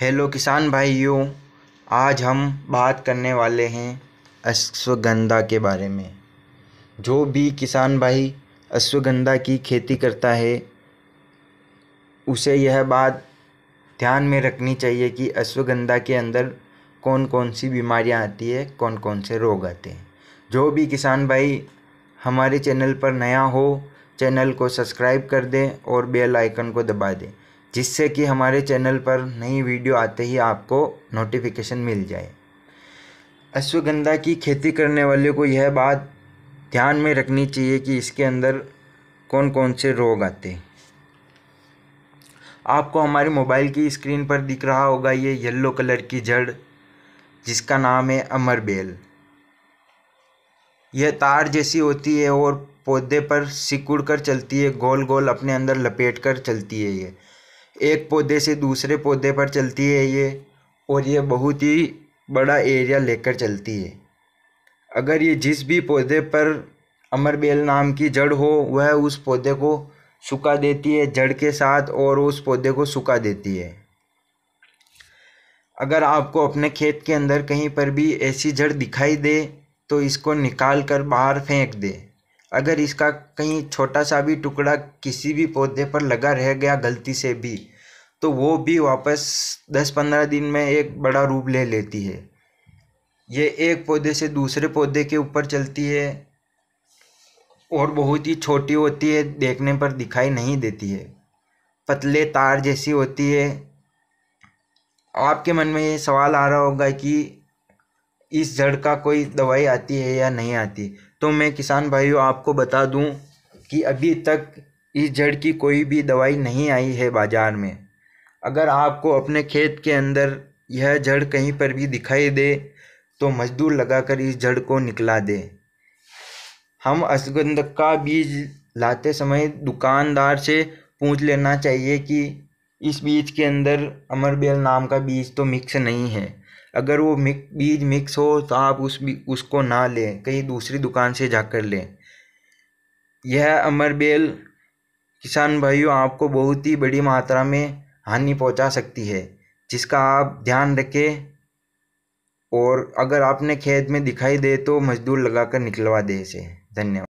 hello किसान भाइयों आज हम बात करने वाले हैं अश्वगंधा के बारे में जो भी किसान भाई अश्वगंधा की खेती करता है उसे यह बात ध्यान में रखनी चाहिए कि अश्वगंधा के अंदर कौन कौन सी बीमारियां आती है कौन कौन से रोग आते हैं जो भी किसान भाई हमारे चैनल पर नया हो चैनल को सब्सक्राइब कर दें और बेल आइकन को दबा दें जिससे कि हमारे चैनल पर नई वीडियो आते ही आपको नोटिफिकेशन मिल जाए अश्वगंधा की खेती करने वाले को यह बात ध्यान में रखनी चाहिए कि इसके अंदर कौन कौन से रोग आते हैं आपको हमारे मोबाइल की स्क्रीन पर दिख रहा होगा ये येलो कलर की जड़ जिसका नाम है अमर बेल यह तार जैसी होती है और पौधे पर सिकुड़ कर चलती है गोल गोल अपने अंदर लपेट कर चलती है ये एक पौधे से दूसरे पौधे पर चलती है ये और ये बहुत ही बड़ा एरिया लेकर चलती है अगर ये जिस भी पौधे पर अमरबेल नाम की जड़ हो वह उस पौधे को सुखा देती है जड़ के साथ और उस पौधे को सुखा देती है अगर आपको अपने खेत के अंदर कहीं पर भी ऐसी जड़ दिखाई दे तो इसको निकाल कर बाहर फेंक दें अगर इसका कहीं छोटा सा भी टुकड़ा किसी भी पौधे पर लगा रह गया गलती से भी तो वो भी वापस दस पंद्रह दिन में एक बड़ा रूप ले लेती है ये एक पौधे से दूसरे पौधे के ऊपर चलती है और बहुत ही छोटी होती है देखने पर दिखाई नहीं देती है पतले तार जैसी होती है आपके मन में ये सवाल आ रहा होगा कि इस जड़ का कोई दवाई आती है या नहीं आती तो मैं किसान भाइयों आपको बता दूं कि अभी तक इस जड़ की कोई भी दवाई नहीं आई है बाज़ार में अगर आपको अपने खेत के अंदर यह जड़ कहीं पर भी दिखाई दे तो मजदूर लगाकर इस जड़ को निकला दे हम अश्वगंध का बीज लाते समय दुकानदार से पूछ लेना चाहिए कि इस बीज के अंदर अमरबेल नाम का बीज तो मिक्स नहीं है अगर वो मिक बीज मिक्स हो तो आप उस उसको ना लें कहीं दूसरी दुकान से जाकर लें यह अमर बेल किसान भाइयों आपको बहुत ही बड़ी मात्रा में हानि पहुंचा सकती है जिसका आप ध्यान रखें और अगर आपने खेत में दिखाई दे तो मजदूर लगाकर निकलवा दे इसे धन्यवाद